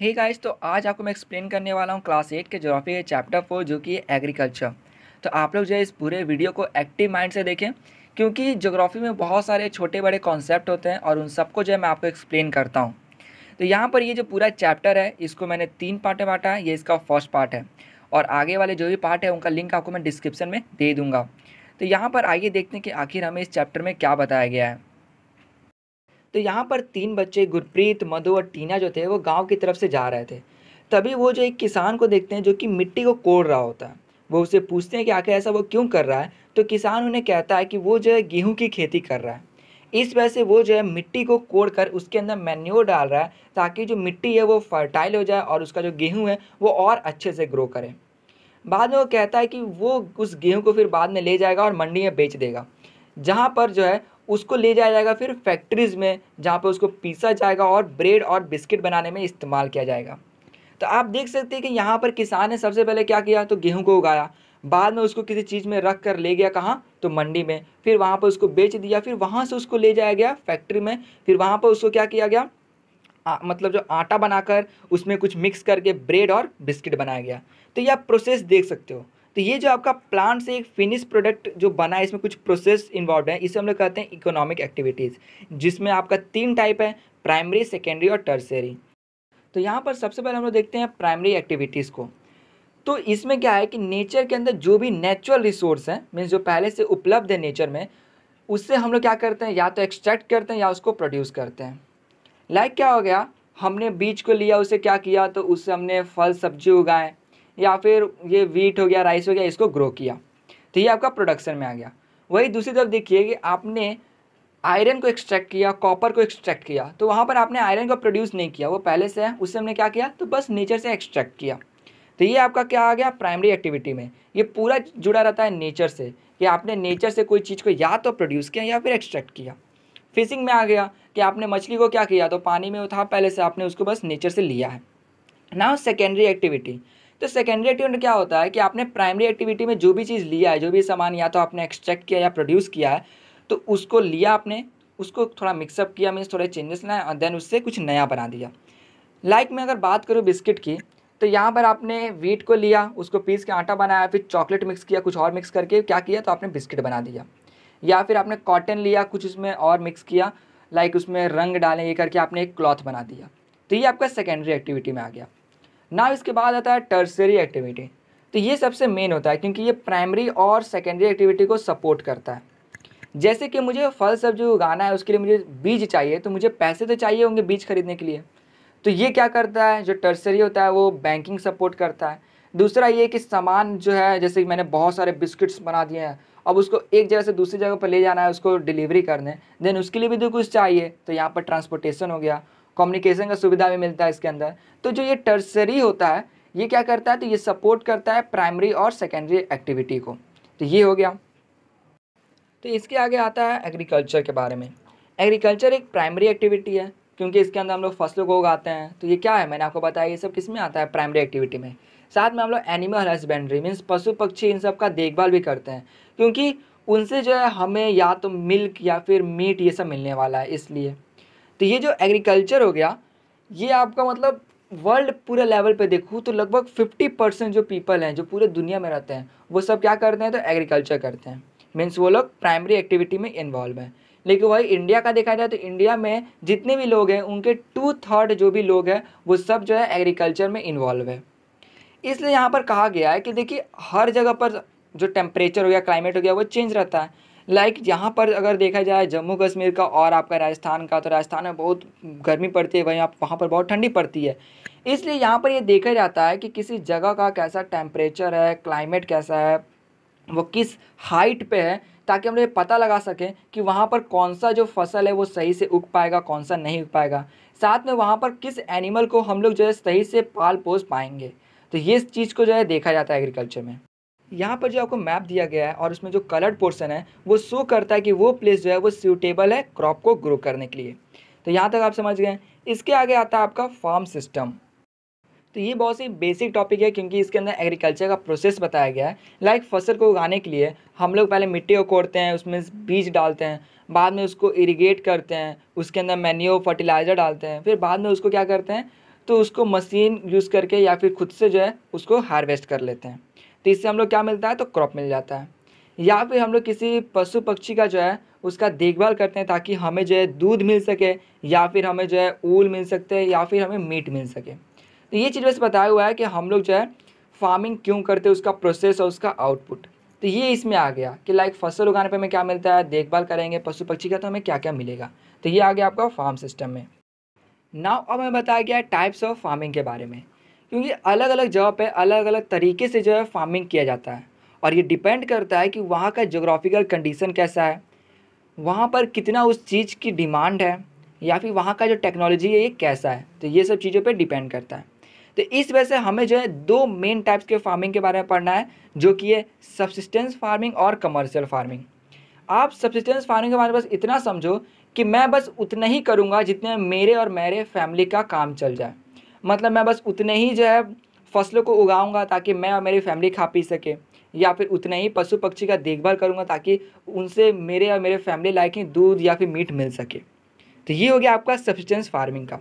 हे hey guys तो आज आपको मैं एक्सप्लेन करने वाला हूँ क्लास एट के जोग्राफी के चैप्टर फोर जो कि है एग्रीकल्चर तो आप लोग जो है इस पूरे वीडियो को एक्टिव माइंड से देखें क्योंकि जोग्राफी में बहुत सारे छोटे बड़े कॉन्सेप्ट होते हैं और उन सबको जो है मैं आपको एक्सप्लेन करता हूँ तो यहाँ पर ये जो पूरा चैप्टर है इसको मैंने तीन पार्ट में बांटा है ये इसका फर्स्ट पार्ट है और आगे वाले जो भी पार्ट है उनका लिंक आपको मैं डिस्क्रिप्शन में दे दूँगा तो यहाँ पर आइए देखते हैं कि आखिर हमें इस चैप्टर में क्या बताया गया है तो यहाँ पर तीन बच्चे गुरप्रीत मधु और टीना जो थे वो गाँव की तरफ से जा रहे थे तभी वो जो एक किसान को देखते हैं जो कि मिट्टी को कोड़ रहा होता है वो उसे पूछते हैं कि आखिर ऐसा वो क्यों कर रहा है तो किसान उन्हें कहता है कि वो जो है गेहूँ की खेती कर रहा है इस वजह से वो जो है मिट्टी को कोड़ कर उसके अंदर मैन्योर डाल रहा है ताकि जो मिट्टी है वो फर्टाइल हो जाए और उसका जो गेहूँ है वो और अच्छे से ग्रो करे बाद में वो कहता है कि वो उस गेहूँ को फिर बाद में ले जाएगा और मंडी में बेच देगा जहाँ पर जो है उसको ले जाया जाएगा फिर फैक्ट्रीज़ में जहाँ पर उसको पीसा जाएगा और ब्रेड और बिस्किट बनाने में इस्तेमाल किया जाएगा तो आप देख सकते हैं कि यहाँ पर किसान ने सबसे पहले क्या किया तो गेहूँ को उगाया बाद में उसको किसी चीज़ में रख कर ले गया कहाँ तो मंडी में फिर वहाँ पर उसको बेच दिया फिर वहाँ से उसको ले जाया गया फैक्ट्री में फिर वहाँ पर उसको क्या किया गया आ, मतलब जो आटा बनाकर उसमें कुछ मिक्स करके ब्रेड और बिस्किट बनाया गया तो ये आप प्रोसेस देख सकते हो तो ये जो आपका प्लांट से एक फिनिश प्रोडक्ट जो बना है इसमें कुछ प्रोसेस इन्वॉल्व है इसे हम लोग कहते हैं इकोनॉमिक एक्टिविटीज़ जिसमें आपका तीन टाइप है प्राइमरी सेकेंडरी और टर्सरी तो यहाँ पर सबसे पहले हम लोग देखते हैं प्राइमरी एक्टिविटीज़ को तो इसमें क्या है कि नेचर के अंदर जो भी नेचुरल रिसोर्स है मीन्स जो पहले से उपलब्ध है नेचर में उससे हम लोग क्या करते हैं या तो एक्सट्रैक्ट करते हैं या उसको प्रोड्यूस करते हैं लाइक like क्या हो गया हमने बीज को लिया उसे क्या किया तो उससे हमने फल सब्जी उगाएं या फिर ये वीट हो गया राइस हो गया इसको ग्रो किया तो ये आपका प्रोडक्शन में आ गया वही दूसरी तरफ देखिए कि आपने आयरन को एक्सट्रैक्ट किया कॉपर को एक्सट्रैक्ट किया तो वहाँ पर आपने आयरन को प्रोड्यूस नहीं किया वो पहले से है उससे हमने क्या किया तो बस नेचर से एक्सट्रैक्ट किया तो ये आपका क्या आ गया प्राइमरी एक्टिविटी में ये पूरा जुड़ा रहता है नेचर से कि आपने नेचर से कोई चीज़ को या तो प्रोड्यूस किया या फिर एक्सट्रैक्ट किया फिशिंग में आ गया कि आपने मछली को क्या किया तो पानी में उठा पहले से आपने उसको बस नेचर से लिया है नाउ सेकेंडरी एक्टिविटी तो सेकेंडरी एक्टिविटी क्या होता है कि आपने प्राइमरी एक्टिविटी में जो भी चीज़ लिया है जो भी सामान या तो आपने एक्सट्रैक्ट किया या प्रोड्यूस किया है तो उसको लिया आपने उसको थोड़ा मिक्सअप किया मीन्स थोड़े चेंजेस लाए और देन उससे कुछ नया बना दिया लाइक like मैं अगर बात करूँ बिस्किट की तो यहाँ पर आपने वीट को लिया उसको पीस के आटा बनाया फिर चॉकलेट मिक्स किया कुछ और मिक्स करके क्या किया तो आपने बिस्किट बना दिया या फिर आपने कॉटन लिया कुछ उसमें और मिक्स किया लाइक उसमें रंग डालें ये करके आपने एक क्लॉथ बना दिया तो ये आपका सेकेंडरी एक्टिविटी में आ गया ना इसके बाद आता है टर्सरी एक्टिविटी तो ये सबसे मेन होता है क्योंकि ये प्राइमरी और सेकेंडरी एक्टिविटी को सपोर्ट करता है जैसे कि मुझे फल सब्जी उगाना है उसके लिए मुझे बीज चाहिए तो मुझे पैसे तो चाहिए होंगे बीज खरीदने के लिए तो ये क्या करता है जो टर्सरी होता है वो बैंकिंग सपोर्ट करता है दूसरा ये कि सामान जो है जैसे कि मैंने बहुत सारे बिस्किट्स बना दिए हैं अब उसको एक जगह से दूसरी जगह पर ले जाना है उसको डिलीवरी करने देन उसके लिए भी तो कुछ चाहिए तो यहाँ पर ट्रांसपोर्टेशन हो गया कम्युनिकेशन का सुविधा भी मिलता है इसके अंदर तो जो ये टर्सरी होता है ये क्या करता है तो ये सपोर्ट करता है प्राइमरी और सेकेंडरी एक्टिविटी को तो ये हो गया तो इसके आगे आता है एग्रीकल्चर के बारे में एग्रीकल्चर एक प्राइमरी एक्टिविटी है क्योंकि इसके अंदर हम लोग फसलों को उगाते हैं तो ये क्या है मैंने आपको बताया ये सब किस में आता है प्राइमरी एक्टिविटी में साथ में हम लोग एनिमल हस्बेंड्री मीन्स पशु पक्षी इन सब का देखभाल भी करते हैं क्योंकि उनसे जो है हमें या तो मिल्क या फिर मीट ये सब मिलने वाला है इसलिए तो ये जो एग्रीकल्चर हो गया ये आपका मतलब वर्ल्ड पूरे लेवल पे देखूँ तो लगभग 50 परसेंट जो पीपल हैं जो पूरे दुनिया में रहते हैं वो सब क्या करते हैं तो एग्रीकल्चर करते हैं मीन्स वो लोग प्राइमरी एक्टिविटी में इन्वॉल्व हैं लेकिन वही इंडिया का देखा जाए तो इंडिया में जितने भी लोग हैं उनके टू थर्ड जो भी लोग हैं वो सब जो है एग्रीकल्चर में इन्वॉल्व है इसलिए यहाँ पर कहा गया है कि देखिए हर जगह पर जो टेम्परेचर हो गया क्लाइमेट हो गया वो चेंज रहता है लाइक यहाँ पर अगर देखा जाए जम्मू कश्मीर का और आपका राजस्थान का तो राजस्थान में बहुत गर्मी पड़ती है वहीं आप वहाँ पर बहुत ठंडी पड़ती है इसलिए यहाँ पर ये देखा जाता है कि किसी जगह का कैसा टेम्परेचर है क्लाइमेट कैसा है वो किस हाइट पे है ताकि हम लोग पता लगा सकें कि वहाँ पर कौन सा जो फसल है वो सही से उग पाएगा कौन सा नहीं उग पाएगा साथ में वहाँ पर किस एनिमल को हम लोग जो है सही से पाल पोस पाएंगे तो ये चीज़ को जो है देखा जाता है एग्रीकल्चर में यहाँ पर जो आपको मैप दिया गया है और उसमें जो कलर्ड पोर्सन है वो शो करता है कि वो प्लेस जो है वो सूटेबल है क्रॉप को ग्रो करने के लिए तो यहाँ तक आप समझ गए इसके आगे आता है आपका फार्म सिस्टम तो ये बहुत सी बेसिक टॉपिक है क्योंकि इसके अंदर एग्रीकल्चर का प्रोसेस बताया गया है लाइक फसल को उगाने के लिए हम लोग पहले मिट्टी को कोड़ते हैं उसमें बीज डालते हैं बाद में उसको इरिगेट करते हैं उसके अंदर मैन्यो फर्टिलाइज़र डालते हैं फिर बाद में उसको क्या करते हैं तो उसको मशीन यूज़ करके या फिर खुद से जो है उसको हार्वेस्ट कर लेते हैं तो इससे हम लोग क्या मिलता है तो क्रॉप मिल जाता है या फिर हम लोग किसी पशु पक्षी का जो है उसका देखभाल करते हैं ताकि हमें जो है दूध मिल सके या फिर हमें जो है ऊल मिल सकते हैं या फिर हमें मीट मिल सके तो ये चीज़ बस बताया हुआ है कि हम लोग जो है फार्मिंग क्यों करते हैं उसका प्रोसेस और उसका आउटपुट तो ये इसमें आ गया कि लाइक फसल उगाने पर हमें क्या मिलता है देखभाल करेंगे पशु पक्षी का तो हमें क्या क्या मिलेगा तो ये आ गया आपका फार्म सिस्टम में नाव अब हमें बताया गया है टाइप्स ऑफ फार्मिंग के बारे में क्योंकि अलग अलग जगह पे अलग अलग तरीके से जो है फार्मिंग किया जाता है और ये डिपेंड करता है कि वहाँ का जोग्राफिकल कंडीशन कैसा है वहाँ पर कितना उस चीज़ की डिमांड है या फिर वहाँ का जो टेक्नोलॉजी है ये कैसा है तो ये सब चीज़ों पर डिपेंड करता है तो इस वजह से हमें जो है दो मेन टाइप्स के फार्मिंग के बारे में पढ़ना है जो कि है सब्सिस्टेंस फार्मिंग और कमर्शियल फार्मिंग आप सब्सिस्टेंस फार्मिंग के बारे में बस इतना समझो कि मैं बस उतना ही करूँगा जितने मेरे और मेरे फैमिली का काम चल जाए मतलब मैं बस उतने ही जो है फसलों को उगाऊंगा ताकि मैं और मेरी फैमिली खा पी सके या फिर उतने ही पशु पक्षी का देखभाल करूँगा ताकि उनसे मेरे और मेरे फैमिली लाइक ही दूध या फिर मीट मिल सके तो ये हो गया आपका सब्सिस्टेंस फार्मिंग का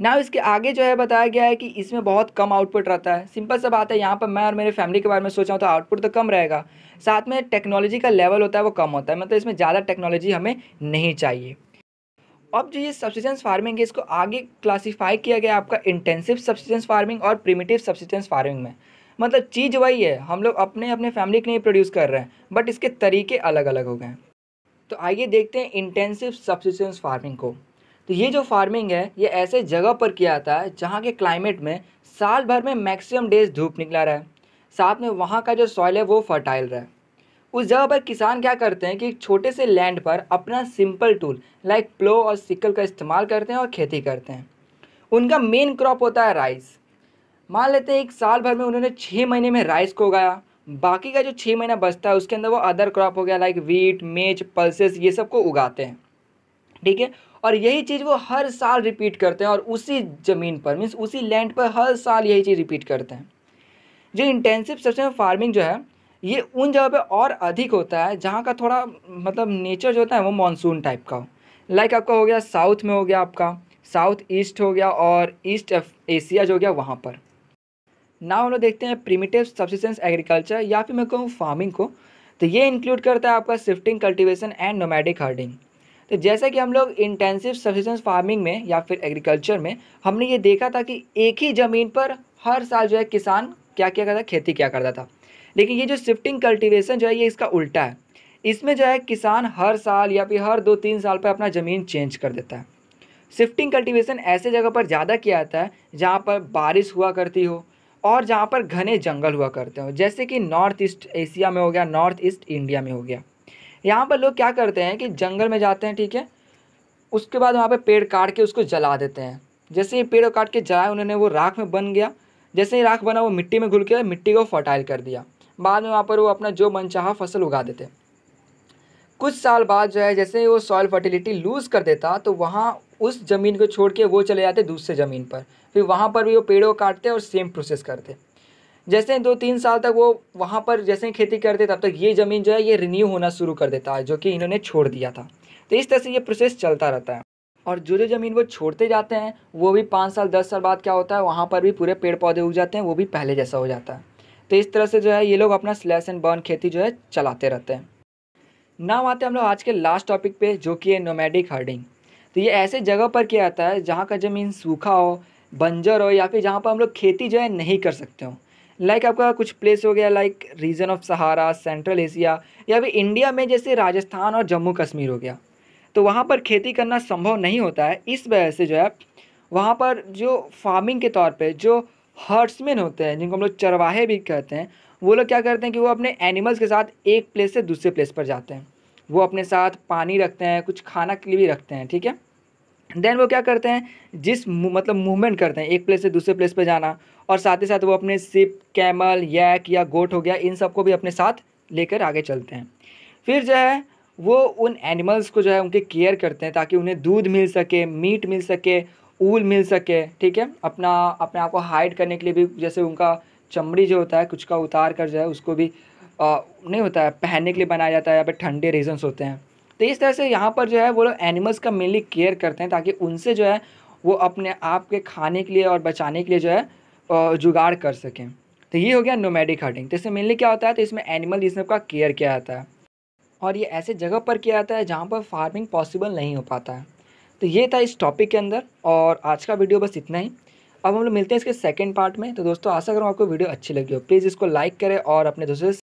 ना इसके आगे जो है बताया गया है कि इसमें बहुत कम आउटपुट रहता है सिंपल सा बात है यहाँ पर मैं और मेरे फैमिली के बारे में सोचा हूँ तो आउटपुट तो कम रहेगा साथ में टेक्नोलॉजी का लेवल होता है वो कम होता है मतलब इसमें ज़्यादा टेक्नोलॉजी हमें नहीं चाहिए अब जो ये सब्सिटेंस फार्मिंग है इसको आगे क्लासीफाई किया गया आपका इंटेंसिव सब्सिटेंस फार्मिंग और प्रिमिटिव सब्सिटेंस फार्मिंग में मतलब चीज़ वही है हम लोग अपने अपने फैमिली के लिए प्रोड्यूस कर रहे हैं बट इसके तरीके अलग अलग हो गए हैं तो आइए देखते हैं इंटेंसिव सब्सिटेंस फार्मिंग को तो ये जो फार्मिंग है ये ऐसे जगह पर किया जाता है जहाँ के क्लाइमेट में साल भर में मैक्सिमम डेज धूप निकला रहा है साथ में वहाँ का जो सॉइल है वो फर्टाइल रहा है उस जगह पर किसान क्या करते हैं कि एक छोटे से लैंड पर अपना सिंपल टूल लाइक प्लो और सिकल का इस्तेमाल करते हैं और खेती करते हैं उनका मेन क्रॉप होता है राइस मान लेते हैं एक साल भर में उन्होंने छः महीने में राइस को उगाया बाकी का जो छः महीना बचता है उसके अंदर वो अदर क्रॉप हो गया लाइक वीट मेच पल्सेस ये सब को उगाते हैं ठीक है और यही चीज़ वो हर साल रिपीट करते हैं और उसी ज़मीन पर मीन्स उसी लैंड पर हर साल यही चीज़ रिपीट करते हैं जो इंटेंसिव सबसे फार्मिंग जो है ये उन जगह पे और अधिक होता है जहाँ का थोड़ा मतलब नेचर जो होता है वो मानसून टाइप का हो लाइक आपका हो गया साउथ में हो गया आपका साउथ ईस्ट हो गया और ईस्ट एशिया जो हो गया वहाँ पर ना हम लोग देखते हैं प्रीमिटिव सब्सिस्टेंस एग्रीकल्चर या फिर मैं कहूँ फार्मिंग को तो ये इंक्लूड करता है आपका shifting cultivation and nomadic herding तो जैसा कि हम लोग इंटेंसिव सब्सिस्टेंस फार्मिंग में या फिर एग्रीकल्चर में हमने ये देखा था कि एक ही ज़मीन पर हर साल जो है किसान क्या क्या करता खेती क्या करता था लेकिन ये जो शिफ्टिंग कल्टिवेशन जो है ये इसका उल्टा है इसमें जो है किसान हर साल या फिर हर दो तीन साल पर अपना ज़मीन चेंज कर देता है शिफ्टिंग कल्टिवेशन ऐसे जगह पर ज़्यादा किया जाता है जहाँ पर बारिश हुआ करती हो और जहाँ पर घने जंगल हुआ करते हो जैसे कि नॉर्थ ईस्ट एशिया में हो गया नॉर्थ ईस्ट इंडिया में हो गया यहाँ पर लोग क्या करते हैं कि जंगल में जाते हैं ठीक है उसके बाद वहाँ पर पेड़ काट के उसको जला देते हैं जैसे ही पेड़ काट के जलाए उन्होंने वो राख में बन गया जैसे ही राख बना वो मिट्टी में घुल के मिट्टी को फर्टाइल कर दिया बाद में वहाँ पर वो अपना जो मनचाहा फसल उगा देते कुछ साल बाद जो है जैसे वो सॉइल फर्टिलिटी लूज़ कर देता तो वहाँ उस ज़मीन को छोड़ के वो चले जाते दूसरे ज़मीन पर फिर वहाँ पर भी वो पेड़ों काटते और सेम प्रोसेस करते जैसे दो तीन साल तक वो वहाँ पर जैसे खेती करते तब तक ये ज़मीन जो है ये रिन्यू होना शुरू कर देता है जो कि इन्होंने छोड़ दिया था तो इस तरह से ये प्रोसेस चलता रहता है और जो जो ज़मीन वो छोड़ते जाते हैं वो भी पाँच साल दस साल बाद क्या होता है वहाँ पर भी पूरे पेड़ पौधे उग जाते हैं वो भी पहले जैसा हो जाता है तो इस तरह से जो है ये लोग अपना स्लैश एंड बर्न खेती जो है चलाते रहते हैं नाम आते हैं हम लोग आज के लास्ट टॉपिक पे जो कि है नोमैडिक हर्डिंग तो ये ऐसे जगह पर किया जाता है जहाँ का ज़मीन सूखा हो बंजर हो या फिर जहाँ पर हम लोग खेती जो है नहीं कर सकते हो लाइक like आपका कुछ प्लेस हो गया like region of Sahara Central Asia या फिर इंडिया में जैसे राजस्थान और जम्मू कश्मीर हो गया तो वहाँ पर खेती करना संभव नहीं होता है इस वजह से जो है वहाँ पर जो फार्मिंग के तौर पे जो हर्ट्समैन होते हैं जिनको हम लोग चरवाहे भी कहते हैं वो लोग क्या करते हैं कि वो अपने एनिमल्स के साथ एक प्लेस से दूसरे प्लेस पर जाते हैं वो अपने साथ पानी रखते हैं कुछ खाना के लिए भी रखते हैं ठीक है देन वो क्या करते हैं जिस मतलब मूवमेंट करते हैं एक प्लेस से दूसरे प्लेस पर जाना और साथ ही साथ वो अपने सिप कैमल यैक या गोट हो गया इन सबको भी अपने साथ लेकर आगे चलते हैं फिर जो है वो उन एनिमल्स को जो है उनके केयर करते हैं ताकि उन्हें दूध मिल सके मीट मिल सके ऊल मिल सके ठीक है अपना अपने आप को हाइड करने के लिए भी जैसे उनका चमड़ी जो होता है कुछ का उतार कर जो है उसको भी आ, नहीं होता है पहनने के लिए बनाया जाता है या फिर ठंडे रीजन्स होते हैं तो इस तरह से यहाँ पर जो है वो लोग एनिमल्स का मेनली केयर करते हैं ताकि उनसे जो है वो अपने आप के खाने के लिए और बचाने के लिए जो है जुगाड़ कर सकें तो ये हो गया नोमेडिक हर्डिंग तो इसमें मेनली क्या होता है तो इसमें एनिमल रिजनअप का केयर किया जाता है और ये ऐसे जगह पर किया जाता है जहाँ पर फार्मिंग पॉसिबल नहीं हो पाता है तो ये था इस टॉपिक के अंदर और आज का वीडियो बस इतना ही अब हम लोग मिलते हैं इसके सेकेंड पार्ट में तो दोस्तों आशा करूँ आपको वीडियो अच्छी लगी हो प्लीज़ इसको लाइक करें और अपने दोस्तों